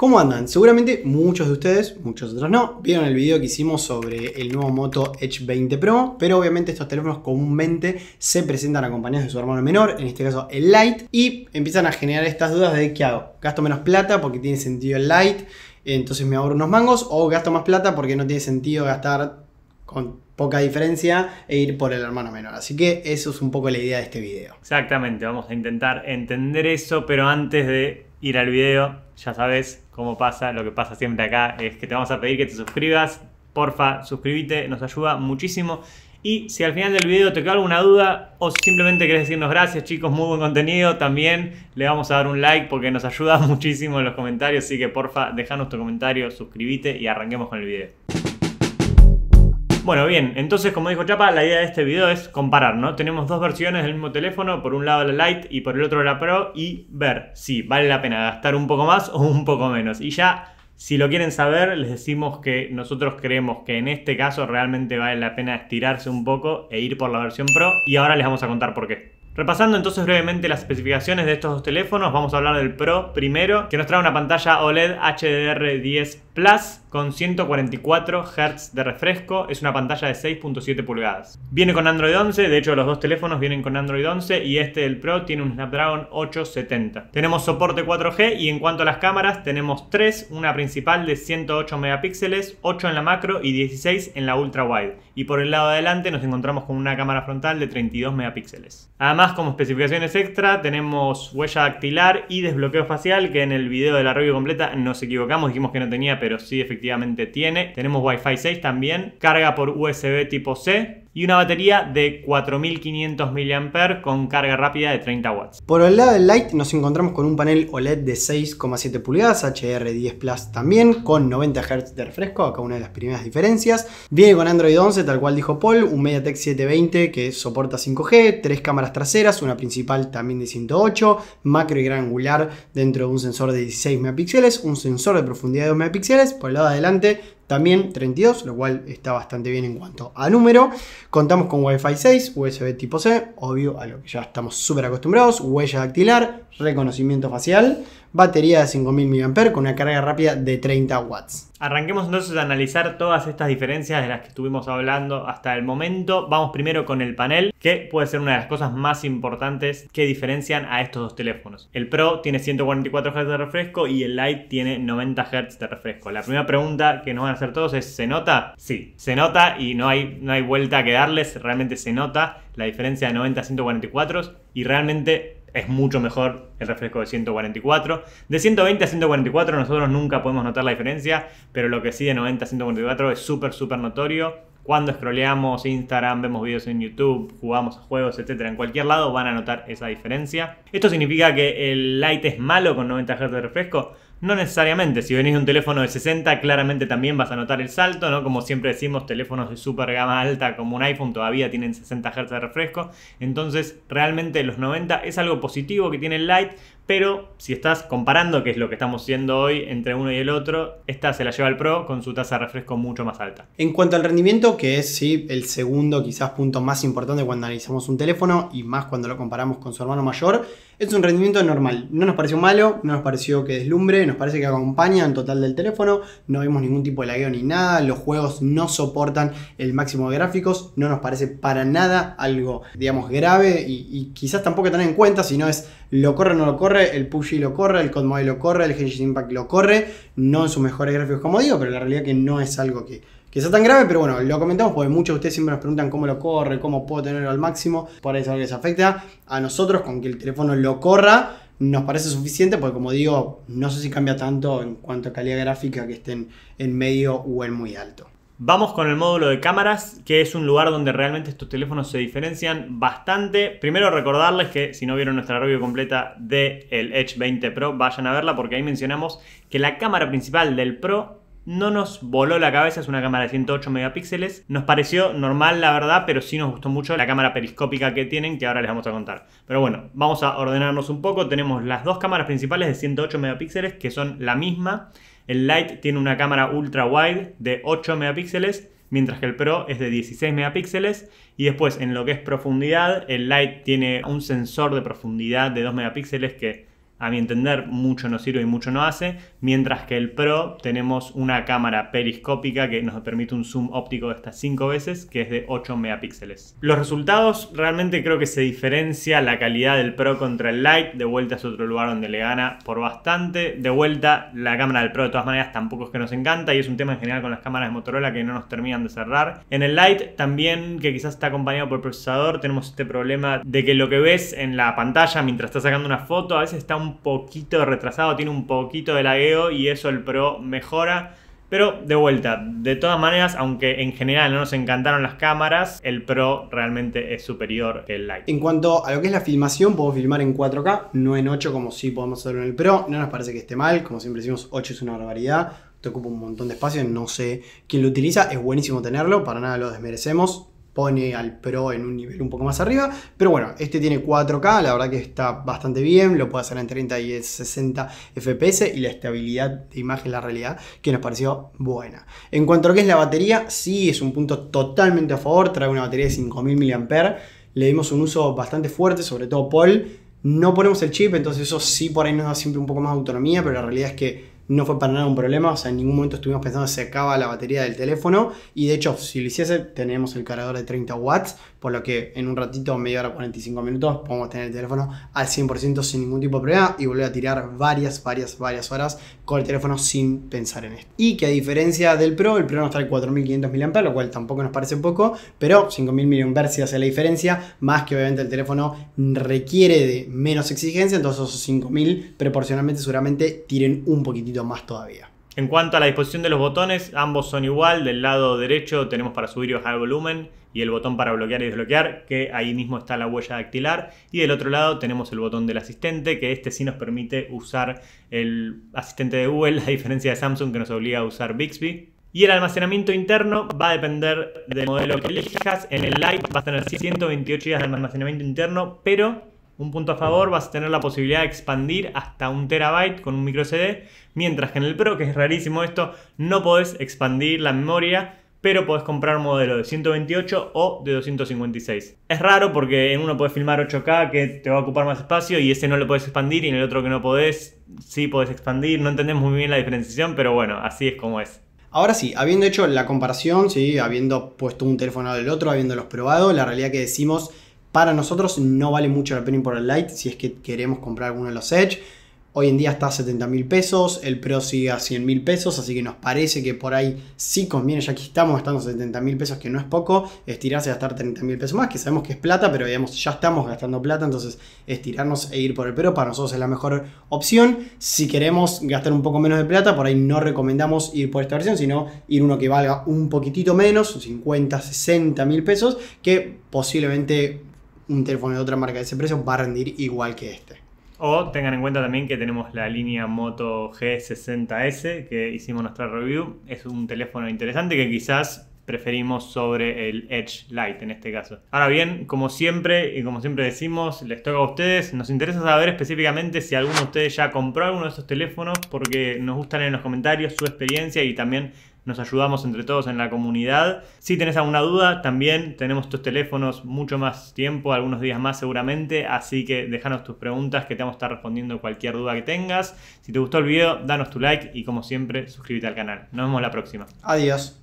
¿Cómo andan? Seguramente muchos de ustedes, muchos otros no, vieron el video que hicimos sobre el nuevo Moto Edge 20 Pro, pero obviamente estos teléfonos comúnmente se presentan acompañados de su hermano menor, en este caso el Lite, y empiezan a generar estas dudas de qué hago, gasto menos plata porque tiene sentido el Lite, entonces me ahorro unos mangos, o gasto más plata porque no tiene sentido gastar con poca diferencia e ir por el hermano menor. Así que eso es un poco la idea de este video. Exactamente, vamos a intentar entender eso, pero antes de ir al video. Ya sabes cómo pasa, lo que pasa siempre acá es que te vamos a pedir que te suscribas. Porfa, suscríbete, nos ayuda muchísimo. Y si al final del video te queda alguna duda o simplemente querés decirnos gracias chicos, muy buen contenido, también le vamos a dar un like porque nos ayuda muchísimo en los comentarios. Así que porfa, dejanos tu comentario, suscríbete y arranquemos con el video. Bueno, bien, entonces como dijo Chapa, la idea de este video es comparar, ¿no? Tenemos dos versiones del mismo teléfono, por un lado la Lite y por el otro la Pro, y ver si vale la pena gastar un poco más o un poco menos. Y ya, si lo quieren saber, les decimos que nosotros creemos que en este caso realmente vale la pena estirarse un poco e ir por la versión Pro, y ahora les vamos a contar por qué. Repasando entonces brevemente las especificaciones de estos dos teléfonos, vamos a hablar del Pro primero, que nos trae una pantalla OLED HDR10 con 144 Hz de refresco, es una pantalla de 6.7 pulgadas. Viene con Android 11, de hecho los dos teléfonos vienen con Android 11 y este del Pro tiene un Snapdragon 870. Tenemos soporte 4G y en cuanto a las cámaras tenemos 3, una principal de 108 megapíxeles, 8 en la macro y 16 en la ultra wide. Y por el lado de adelante nos encontramos con una cámara frontal de 32 megapíxeles. Además como especificaciones extra tenemos huella dactilar y desbloqueo facial que en el video de la review completa nos equivocamos, dijimos que no tenía pero pero sí efectivamente tiene. Tenemos Wi-Fi 6 también, carga por USB tipo C, y una batería de 4500 mAh con carga rápida de 30 watts. Por el lado del light nos encontramos con un panel OLED de 6,7 pulgadas, HR10 Plus también, con 90 Hz de refresco, acá una de las primeras diferencias. Viene con Android 11, tal cual dijo Paul, un MediaTek 720 que soporta 5G, tres cámaras traseras, una principal también de 108, macro y gran angular dentro de un sensor de 16 megapíxeles, un sensor de profundidad de 2 megapíxeles. Por el lado de adelante también 32, lo cual está bastante bien en cuanto a número. Contamos con Wi-Fi 6, USB tipo C, obvio a lo que ya estamos súper acostumbrados, huella dactilar, reconocimiento facial batería de 5000 mAh con una carga rápida de 30 watts. Arranquemos entonces a analizar todas estas diferencias de las que estuvimos hablando hasta el momento. Vamos primero con el panel, que puede ser una de las cosas más importantes que diferencian a estos dos teléfonos. El Pro tiene 144 Hz de refresco y el Lite tiene 90 Hz de refresco. La primera pregunta que nos van a hacer todos es, ¿se nota? Sí, se nota y no hay, no hay vuelta que darles, realmente se nota la diferencia de 90 a 144 y realmente es mucho mejor el refresco de 144. De 120 a 144 nosotros nunca podemos notar la diferencia, pero lo que sí de 90 a 144 es súper, súper notorio. Cuando scrolleamos Instagram, vemos videos en YouTube, jugamos a juegos, etc en cualquier lado van a notar esa diferencia. Esto significa que el light es malo con 90 Hz de refresco. No necesariamente, si venís de un teléfono de 60, claramente también vas a notar el salto, ¿no? Como siempre decimos, teléfonos de super gama alta como un iPhone todavía tienen 60 Hz de refresco, entonces realmente los 90 es algo positivo que tiene el Lite, pero si estás comparando, que es lo que estamos haciendo hoy entre uno y el otro, esta se la lleva el Pro con su tasa de refresco mucho más alta. En cuanto al rendimiento, que es sí el segundo quizás punto más importante cuando analizamos un teléfono y más cuando lo comparamos con su hermano mayor, es un rendimiento normal. No nos pareció malo, no nos pareció que deslumbre, nos parece que acompañan total del teléfono, no vimos ningún tipo de lagueo ni nada, los juegos no soportan el máximo de gráficos, no nos parece para nada algo, digamos, grave y, quizás tampoco tener en cuenta si no es lo corre o no lo corre, el PUBG lo corre, el COD Mobile lo corre, el Genshin Impact lo corre, no en sus mejores gráficos como digo, pero la realidad que no es algo que que sea tan grave, pero bueno, lo comentamos porque muchos de ustedes siempre nos preguntan cómo lo corre, cómo puedo tenerlo al máximo, por eso les afecta a nosotros con que el teléfono lo corra, nos parece suficiente porque como digo, no sé si cambia tanto en cuanto a calidad gráfica que estén en medio o en muy alto. Vamos con el módulo de cámaras, que es un lugar donde realmente estos teléfonos se diferencian bastante. Primero recordarles que si no vieron nuestra review completa del Edge 20 Pro, vayan a verla porque ahí mencionamos que la cámara principal del Pro no nos voló la cabeza, es una cámara de 108 megapíxeles. Nos pareció normal, la verdad, pero sí nos gustó mucho la cámara periscópica que tienen, que ahora les vamos a contar. Pero bueno, vamos a ordenarnos un poco. Tenemos las dos cámaras principales de 108 megapíxeles, que son la misma. El Lite tiene una cámara ultra wide de 8 megapíxeles, mientras que el Pro es de 16 megapíxeles. Y después, en lo que es profundidad, el Lite tiene un sensor de profundidad de 2 megapíxeles que a mi entender mucho no sirve y mucho no hace, mientras que el Pro tenemos una cámara periscópica que nos permite un zoom óptico de hasta 5 veces, que es de 8 megapíxeles. Los resultados realmente creo que se diferencia la calidad del Pro contra el Light. de vuelta es otro lugar donde le gana por bastante, de vuelta la cámara del Pro de todas maneras tampoco es que nos encanta y es un tema en general con las cámaras de Motorola que no nos terminan de cerrar. En el Light también, que quizás está acompañado por el procesador, tenemos este problema de que lo que ves en la pantalla mientras estás sacando una foto a veces está un un poquito retrasado, tiene un poquito de lagueo y eso el Pro mejora. Pero de vuelta, de todas maneras, aunque en general no nos encantaron las cámaras, el Pro realmente es superior el light En cuanto a lo que es la filmación, puedo filmar en 4K, no en 8 como si podemos hacerlo en el Pro. No nos parece que esté mal, como siempre decimos, 8 es una barbaridad. Te ocupa un montón de espacio, no sé quién lo utiliza, es buenísimo tenerlo, para nada lo desmerecemos, pone al Pro en un nivel un poco más arriba. Pero bueno, este tiene 4K, la verdad que está bastante bien, lo puede hacer en 30 y 60 FPS y la estabilidad de imagen, la realidad, que nos pareció buena. En cuanto a lo que es la batería, sí es un punto totalmente a favor, trae una batería de 5000 mAh, le dimos un uso bastante fuerte, sobre todo Paul. No ponemos el chip, entonces eso sí por ahí nos da siempre un poco más de autonomía, pero la realidad es que no fue para nada un problema, o sea, en ningún momento estuvimos pensando que se acaba la batería del teléfono y de hecho, si lo hiciese, tenemos el cargador de 30 watts, por lo que en un ratito, media hora, 45 minutos, podemos tener el teléfono al 100% sin ningún tipo de problema y volver a tirar varias, varias, varias horas con el teléfono sin pensar en esto. Y que a diferencia del Pro, el Pro nos trae 4500 mAh, lo cual tampoco nos parece poco, pero 5000 mAh si hace la diferencia, más que obviamente el teléfono requiere de menos exigencia, entonces esos 5000 proporcionalmente seguramente tiren un poquitito más todavía. En cuanto a la disposición de los botones, ambos son igual. Del lado derecho tenemos para subir y bajar el volumen y el botón para bloquear y desbloquear, que ahí mismo está la huella dactilar. Y del otro lado tenemos el botón del asistente, que este sí nos permite usar el asistente de Google, a diferencia de Samsung que nos obliga a usar Bixby. Y el almacenamiento interno va a depender del modelo que elijas. En el Lite va a tener 128 GB de almacenamiento interno, pero un punto a favor, vas a tener la posibilidad de expandir hasta un terabyte con un micro CD, mientras que en el Pro, que es rarísimo esto, no podés expandir la memoria, pero podés comprar un modelo de 128 o de 256. Es raro porque en uno podés filmar 8K que te va a ocupar más espacio y ese no lo podés expandir y en el otro que no podés, sí podés expandir, no entendemos muy bien la diferenciación, pero bueno, así es como es. Ahora sí, habiendo hecho la comparación, ¿sí? habiendo puesto un teléfono del otro, habiéndolos probado, la realidad que decimos para nosotros no vale mucho la pena ir por el Lite si es que queremos comprar alguno de los Edge. Hoy en día está a 70 mil pesos, el Pro sigue a 100 mil pesos, así que nos parece que por ahí sí conviene, ya que estamos gastando 70 mil pesos, que no es poco, estirarse y gastar 30 mil pesos más, que sabemos que es plata, pero ya estamos gastando plata, entonces estirarnos e ir por el Pro para nosotros es la mejor opción. Si queremos gastar un poco menos de plata, por ahí no recomendamos ir por esta versión, sino ir uno que valga un poquitito menos, 50, 60 mil pesos, que posiblemente un teléfono de otra marca de ese precio va a rendir igual que este. O tengan en cuenta también que tenemos la línea Moto G60S que hicimos nuestra review. Es un teléfono interesante que quizás preferimos sobre el Edge Lite en este caso. Ahora bien, como siempre y como siempre decimos, les toca a ustedes. Nos interesa saber específicamente si alguno de ustedes ya compró alguno de estos teléfonos porque nos gustan en los comentarios su experiencia y también nos ayudamos entre todos en la comunidad. Si tenés alguna duda, también tenemos tus teléfonos mucho más tiempo, algunos días más seguramente, así que déjanos tus preguntas que te vamos a estar respondiendo cualquier duda que tengas. Si te gustó el video, danos tu like y como siempre, suscríbete al canal. Nos vemos la próxima. Adiós.